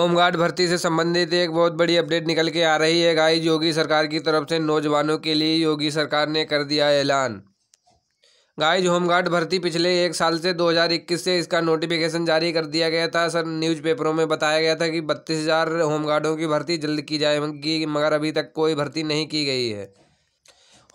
home guard भर्ती से संबंधित एक बहुत बड़ी अपडेट निकल के आ रही है गाइज योगी सरकार की तरफ से नौजवानों के लिए योगी सरकार ने कर दिया ऐलान गाइज होमगार्ड भर्ती पिछले एक साल से 2021 से इसका नोटिफिकेशन जारी कर दिया गया था सर न्यूज़पेपरों में बताया गया था कि बत्तीस हज़ार होमगार्डों की भर्ती जल्द की जाएगी मगर अभी तक कोई भर्ती नहीं की गई है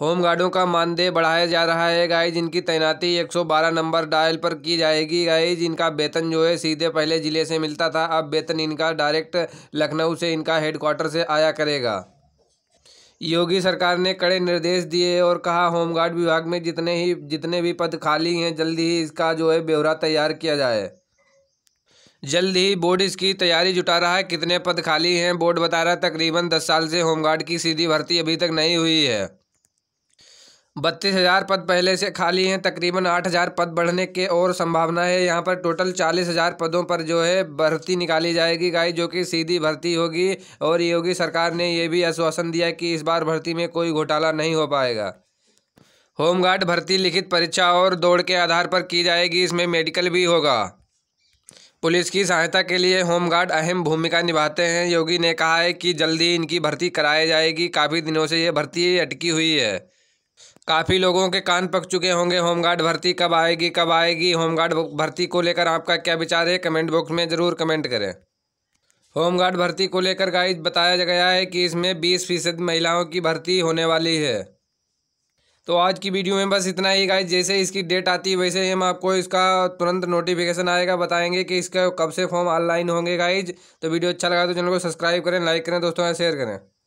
होमगार्डों का मानदेय बढ़ाया जा रहा है गाइज इनकी तैनाती 112 नंबर डायल पर की जाएगी गाइज इनका वेतन जो है सीधे पहले ज़िले से मिलता था अब वेतन इनका डायरेक्ट लखनऊ से इनका हेडक्वार्टर से आया करेगा योगी सरकार ने कड़े निर्देश दिए और कहा होमगार्ड विभाग में जितने ही जितने भी पद खाली हैं जल्दी ही इसका जो है ब्यौरा तैयार किया जाए जल्द ही बोर्ड इसकी तैयारी जुटा रहा है कितने पद खाली हैं बोर्ड बता रहा है तकरीबन दस साल से होमगार्ड की सीधी भर्ती अभी तक नहीं हुई है बत्तीस हज़ार पद पहले से खाली हैं तकरीबन आठ हज़ार पद बढ़ने के और संभावना है यहाँ पर टोटल चालीस हज़ार पदों पर जो है भर्ती निकाली जाएगी गाय जो कि सीधी भर्ती होगी और योगी सरकार ने यह भी आश्वासन दिया कि इस बार भर्ती में कोई घोटाला नहीं हो पाएगा होमगार्ड भर्ती लिखित परीक्षा और दौड़ के आधार पर की जाएगी इसमें मेडिकल भी होगा पुलिस की सहायता के लिए होमगार्ड अहम भूमिका निभाते हैं योगी ने कहा है कि जल्दी इनकी भर्ती कराई जाएगी काफ़ी दिनों से ये भर्ती अटकी हुई है काफ़ी लोगों के कान पक चुके होंगे होमगार्ड भर्ती कब आएगी कब आएगी होमगार्ड भर्ती को लेकर आपका क्या विचार है कमेंट बॉक्स में ज़रूर कमेंट करें होमगार्ड भर्ती को लेकर गाइज बताया गया है कि इसमें बीस फीसद महिलाओं की भर्ती होने वाली है तो आज की वीडियो में बस इतना ही गाइज जैसे इसकी डेट आती है वैसे ही हम आपको इसका तुरंत नोटिफिकेशन आएगा बताएंगे कि इसका कब से फॉर्म ऑनलाइन होंगे गाइज तो वीडियो अच्छा लगा तो चैनल को सब्सक्राइब करें लाइक करें दोस्तों शेयर करें